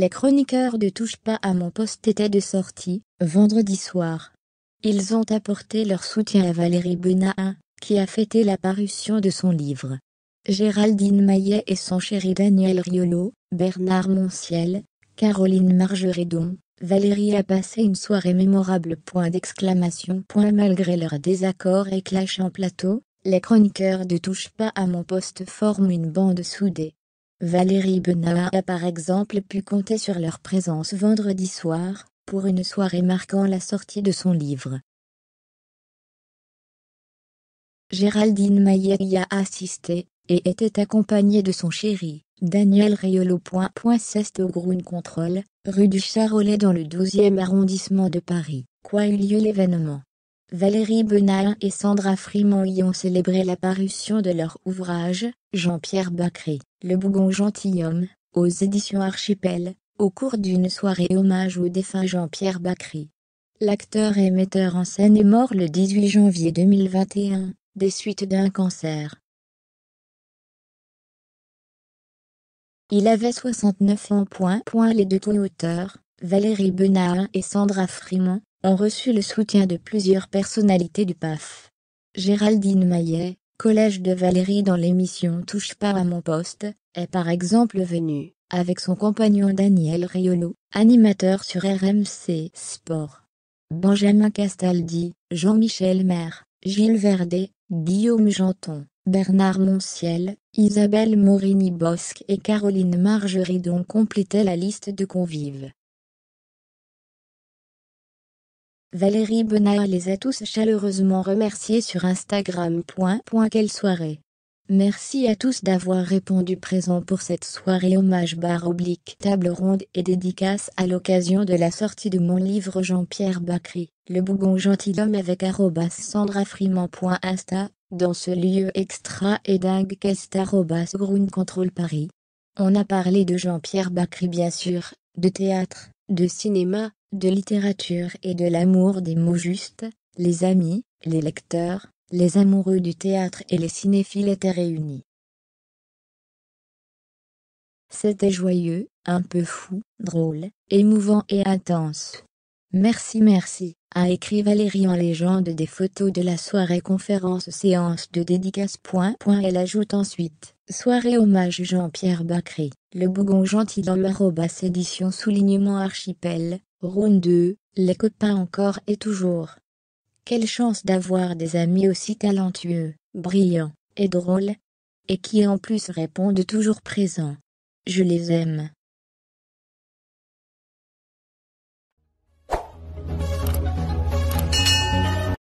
Les chroniqueurs de Touche pas à mon poste étaient de sortie, vendredi soir. Ils ont apporté leur soutien à Valérie Benahin, qui a fêté la parution de son livre. Géraldine Maillet et son chéri Daniel Riolo, Bernard Monciel, Caroline Margeridon, Valérie a passé une soirée mémorable. Point d'exclamation. malgré leurs désaccords et clash en plateau, les chroniqueurs de Touche pas à mon poste forment une bande soudée. Valérie Benaha a par exemple pu compter sur leur présence vendredi soir, pour une soirée marquant la sortie de son livre. Géraldine Maillet y a assisté, et était accompagnée de son chéri, Daniel au Grun Control, rue du Charolais dans le 12e arrondissement de Paris, quoi eut lieu l'événement. Valérie Benahin et Sandra Frimont y ont célébré la parution de leur ouvrage, Jean-Pierre Bacri, Le Bougon Gentilhomme, aux éditions Archipel, au cours d'une soirée hommage au défunt Jean-Pierre Bacri. L'acteur et metteur en scène est mort le 18 janvier 2021, des suites d'un cancer. Il avait 69 ans. les deux auteurs, Valérie Benahin et Sandra Frimont, ont reçu le soutien de plusieurs personnalités du PAF. Géraldine Maillet, collège de Valérie dans l'émission Touche pas à mon poste, est par exemple venue, avec son compagnon Daniel Riolo, animateur sur RMC Sport. Benjamin Castaldi, Jean-Michel Maire, Gilles Verdet, Guillaume Janton, Bernard Monciel, Isabelle Morini-Bosque et Caroline Margeridon complétaient la liste de convives. Valérie Benard les a tous chaleureusement remerciés sur Instagram. quelle soirée Merci à tous d'avoir répondu présent pour cette soirée hommage barre oblique table ronde et dédicace à l'occasion de la sortie de mon livre Jean-Pierre Bacry, Le bougon gentilhomme avec Insta dans ce lieu extra et dingue qu'est control Paris. On a parlé de Jean-Pierre Bacry bien sûr, de théâtre, de cinéma, de littérature et de l'amour des mots justes, les amis, les lecteurs, les amoureux du théâtre et les cinéphiles étaient réunis. C'était joyeux, un peu fou, drôle, émouvant et intense. Merci merci, a écrit Valérie en légende des photos de la soirée conférence séance de dédicace. elle ajoute ensuite, soirée hommage Jean-Pierre Bacry, le bougon gentil dans l'arrobas édition soulignement archipel, Round 2, les copains encore et toujours. Quelle chance d'avoir des amis aussi talentueux, brillants et drôles. Et qui en plus répondent toujours présents. Je les aime.